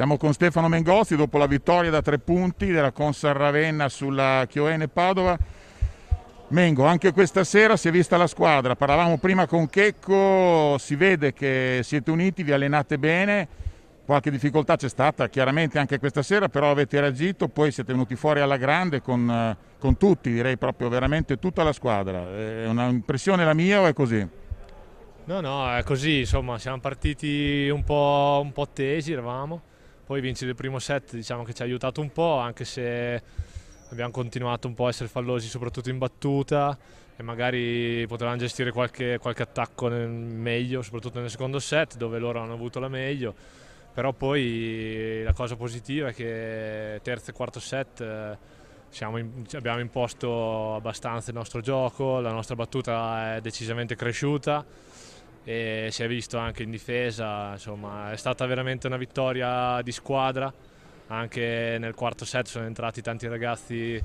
Siamo con Stefano Mengozzi dopo la vittoria da tre punti della Consar Ravenna sulla Chioene Padova. Mengo, anche questa sera si è vista la squadra, parlavamo prima con Checco, si vede che siete uniti, vi allenate bene, qualche difficoltà c'è stata chiaramente anche questa sera, però avete reagito, poi siete venuti fuori alla grande con, eh, con tutti, direi proprio veramente tutta la squadra. È un'impressione la mia o è così? No, no, è così, insomma, siamo partiti un po', un po tesi, eravamo poi vincere il primo set diciamo che ci ha aiutato un po', anche se abbiamo continuato un po' a essere fallosi, soprattutto in battuta, e magari potevamo gestire qualche, qualche attacco meglio, soprattutto nel secondo set, dove loro hanno avuto la meglio. Però poi la cosa positiva è che terzo e quarto set eh, in, abbiamo imposto abbastanza il nostro gioco, la nostra battuta è decisamente cresciuta e si è visto anche in difesa, insomma è stata veramente una vittoria di squadra, anche nel quarto set sono entrati tanti ragazzi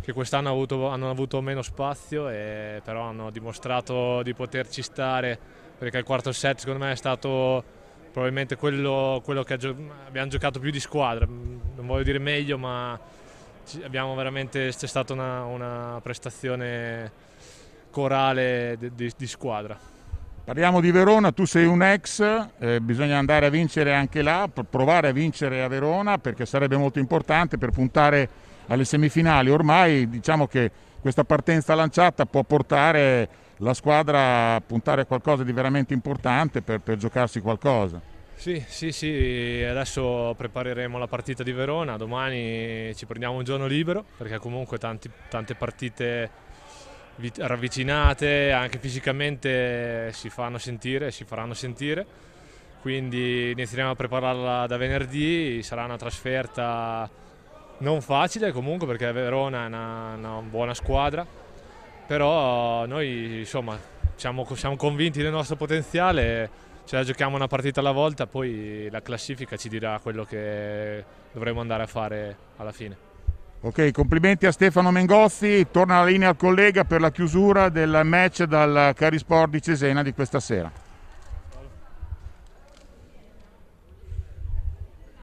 che quest'anno hanno, avuto, meno spazio, e, però hanno dimostrato di poterci stare perché il quarto set secondo me è stato probabilmente quello, quello che abbiamo giocato più di squadra, non voglio dire meglio ma c'è stata una, una prestazione corale di, di, di squadra. Parliamo di Verona, tu sei un ex, eh, bisogna andare a vincere anche là, provare a vincere a Verona perché sarebbe molto importante per puntare alle semifinali. Ormai diciamo che questa partenza lanciata può portare la squadra a puntare a qualcosa di veramente importante per, per giocarsi qualcosa. Sì, sì, sì, adesso prepareremo la partita di Verona, domani ci prendiamo un giorno libero perché comunque tanti, tante partite ravvicinate, anche fisicamente si fanno sentire, si faranno sentire. Quindi inizieremo a prepararla da venerdì, sarà una trasferta non facile comunque perché Verona è una, una buona squadra, però noi insomma siamo, siamo convinti del nostro potenziale ce la giochiamo una partita alla volta, poi la classifica ci dirà quello che dovremo andare a fare alla fine. Ok, complimenti a Stefano Mengozzi, torna la linea al collega per la chiusura del match dal Carisport di Cesena di questa sera.